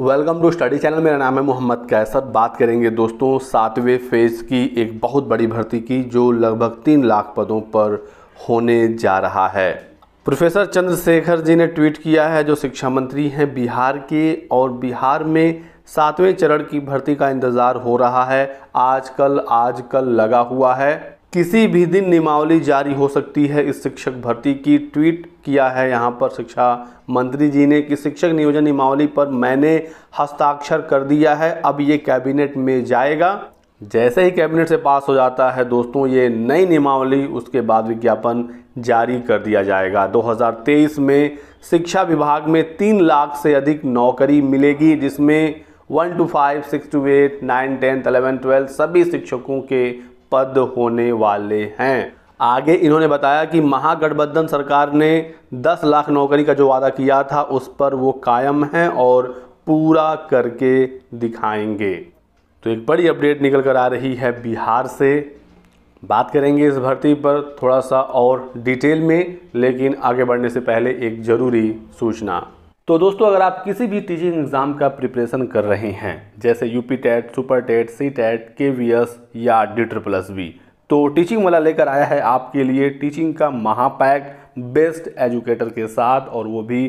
welcome to study channel मेरा नाम है मोहम्मद कैसर बात करेंगे दोस्तों सातवें फेज़ की एक बहुत बड़ी भर्ती की जो लगभग तीन लाख पदों पर होने जा रहा है प्रोफेसर चंद्रशेखर जी ने ट्वीट किया है जो शिक्षा मंत्री हैं बिहार के और बिहार में सातवें चरण की भर्ती का इंतज़ार हो रहा है आज कल लगा हुआ है किसी भी दिन नियमावली जारी हो सकती है इस शिक्षक भर्ती की ट्वीट किया है यहाँ पर शिक्षा मंत्री जी ने कि शिक्षक नियोजन नियमावली पर मैंने हस्ताक्षर कर दिया है अब ये कैबिनेट में जाएगा जैसे ही कैबिनेट से पास हो जाता है दोस्तों ये नई नियमावली उसके बाद विज्ञापन जारी कर दिया जाएगा 2023 में शिक्षा विभाग में तीन लाख से अधिक नौकरी मिलेगी जिसमें one two five six two eight nine tenth eleven twelfth सभी शिक्षकों के पद होने वाले हैं आगे इन्होंने बताया कि महागठबंधन सरकार ने 10 लाख नौकरी का जो वादा किया था उस पर वो कायम हैं और पूरा करके दिखाएंगे तो एक बड़ी अपडेट निकल कर आ रही है बिहार से बात करेंगे इस भर्ती पर थोड़ा सा और डिटेल में लेकिन आगे बढ़ने से पहले एक ज़रूरी सूचना तो दोस्तों अगर आप किसी भी टीचिंग एग्ज़ाम का प्रिपरेशन कर रहे हैं जैसे UP TET super TET C TET K V S या डी ट्रिपल बी तो टीचिंग वाला लेकर आया है आपके लिए टीचिंग का महापैक बेस्ट एजुकेटर के साथ और वो भी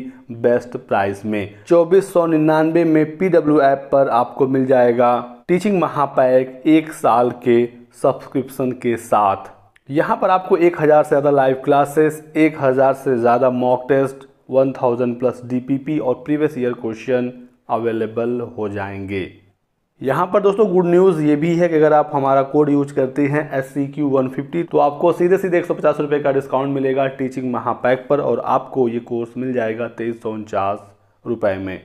बेस्ट प्राइस में चौबीस सौ निन्यानवे में पी डब्ल्यू ऐप पर आपको मिल जाएगा टीचिंग महापैक एक साल के सब्सक्रिप्शन के साथ यहाँ पर आपको एक हज़ार से ज़्यादा लाइव क्लासेस एक हज़ार से ज़्यादा मॉक टेस्ट 1000 प्लस डी और प्रीवियस ईयर क्वेश्चन अवेलेबल हो जाएंगे यहाँ पर दोस्तों गुड न्यूज़ ये भी है कि अगर आप हमारा कोड यूज करते हैं S C Q one fifty तो आपको सीधे सीधे एक सौ पचास रुपये का डिस्काउंट मिलेगा टीचिंग महापैक पर और आपको ये कोर्स मिल जाएगा तेईस सौ उनचास रुपये में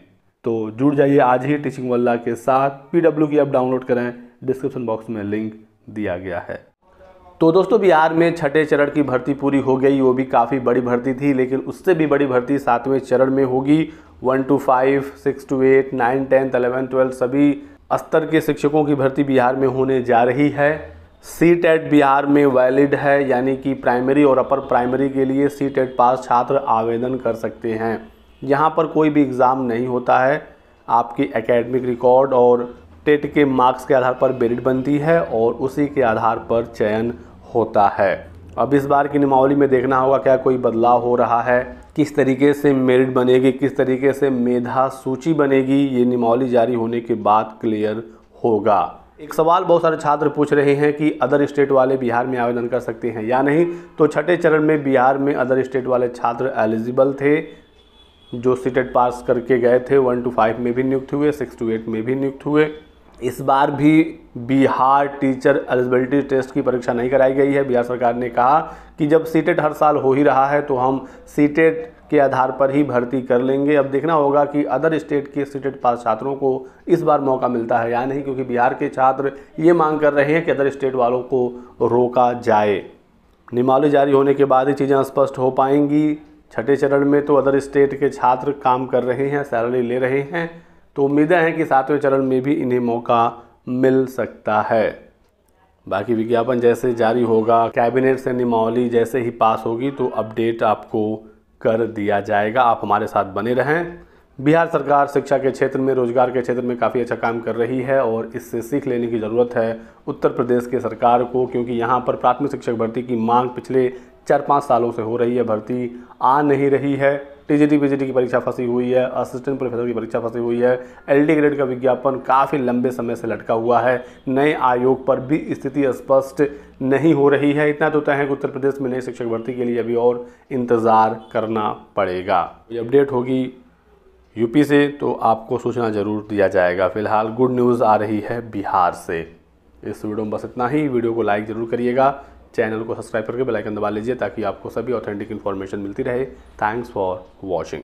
तो जुड़ जाइए आज ही टीचिंग वल्ला के साथ पी डब्ल्यू की ऐप डाउनलोड करें डिस्क्रिप्शन बॉक्स में लिंक दिया गया है तो दोस्तों बिहार में छठे चरण की भर्ती पूरी हो गई वो भी काफ़ी बड़ी भर्ती थी लेकिन उससे भी बड़ी भर्ती सातवें चरण में होगी one two five six two eight nine tenth eleven twelfth सभी स्तर के शिक्षकों की भर्ती बिहार में होने जा रही है सी टेट बिहार में वैलिड है यानी कि प्राइमरी और अपर प्राइमरी के लिए सी टेट पास छात्र आवेदन कर सकते हैं यहाँ पर कोई भी एग्ज़ाम नहीं होता है आपकी एकेडमिक रिकॉर्ड और टेट के मार्क्स के आधार पर मेरिट बनती है और उसी के आधार पर चयन होता है अब इस बार की नियमावली में देखना होगा क्या कोई बदलाव हो रहा है किस तरीके से मेरिट बनेगी किस तरीके से मेधा सूची बनेगी ये नियमावली जारी होने के बाद क्लियर होगा एक सवाल बहुत सारे छात्र पूछ रहे हैं कि अदर स्टेट वाले बिहार में आवेदन कर सकते हैं या नहीं तो छठे चरण में बिहार में अदर स्टेट वाले छात्र एलिजिबल थे जो सीटेट पास करके गए थे वन टू फाइव में भी नियुक्त हुए सिक्स टू एट में भी नियुक्त हुए इस बार भी बिहार टीचर एलिजिबिलिटी टेस्ट की परीक्षा नहीं कराई गई है बिहार सरकार ने कहा कि जब सीटेट हर साल हो ही रहा है तो हम सीटेट के आधार पर ही भर्ती कर लेंगे अब देखना होगा कि अदर स्टेट के सीटेट पास छात्रों को इस बार मौका मिलता है या नहीं क्योंकि बिहार के छात्र ये मांग कर रहे हैं कि अदर स्टेट वालों को रोका जाए निमाले जारी होने के बाद ही चीज़ें स्पष्ट हो पाएंगी छठे चरण में तो अदर स्टेट के छात्र काम कर रहे हैं सैलरी ले रहे हैं तो उम्मीदें हैं कि सातवें चरण में भी इन्हें मौका मिल सकता है बाकी विज्ञापन जैसे जारी होगा कैबिनेट से नियमावली जैसे ही पास होगी तो अपडेट आपको कर दिया जाएगा आप हमारे साथ बने रहें बिहार सरकार शिक्षा के क्षेत्र में रोजगार के क्षेत्र में काफ़ी अच्छा काम कर रही है और इससे सीख लेने की ज़रूरत है उत्तर प्रदेश के सरकार को क्योंकि यहाँ पर प्राथमिक शिक्षक भर्ती की मांग पिछले चार पाँच सालों से हो रही है भर्ती आ नहीं रही है टीजीटी पीजीटी की परीक्षा फंसी हुई है असिस्टेंट प्रोफेसर की परीक्षा फंसी हुई है एलडी ग्रेड का विज्ञापन काफ़ी लंबे समय से लटका हुआ है नए आयोग पर भी स्थिति स्पष्ट नहीं हो रही है इतना तो तय है कि उत्तर प्रदेश में नई शिक्षक भर्ती के लिए अभी और इंतज़ार करना पड़ेगा ये अपडेट होगी यूपी से तो आपको सूचना ज़रूर दिया जाएगा फिलहाल गुड न्यूज़ आ रही है बिहार से इस वीडियो में बस इतना ही वीडियो को लाइक ज़रूर करिएगा चैनल को सब्सक्राइब करके आइकन दबा लीजिए ताकि आपको सभी ऑथेंटिक इन्फॉर्मेशन मिलती रहे थैंक्स फॉर वॉचिंग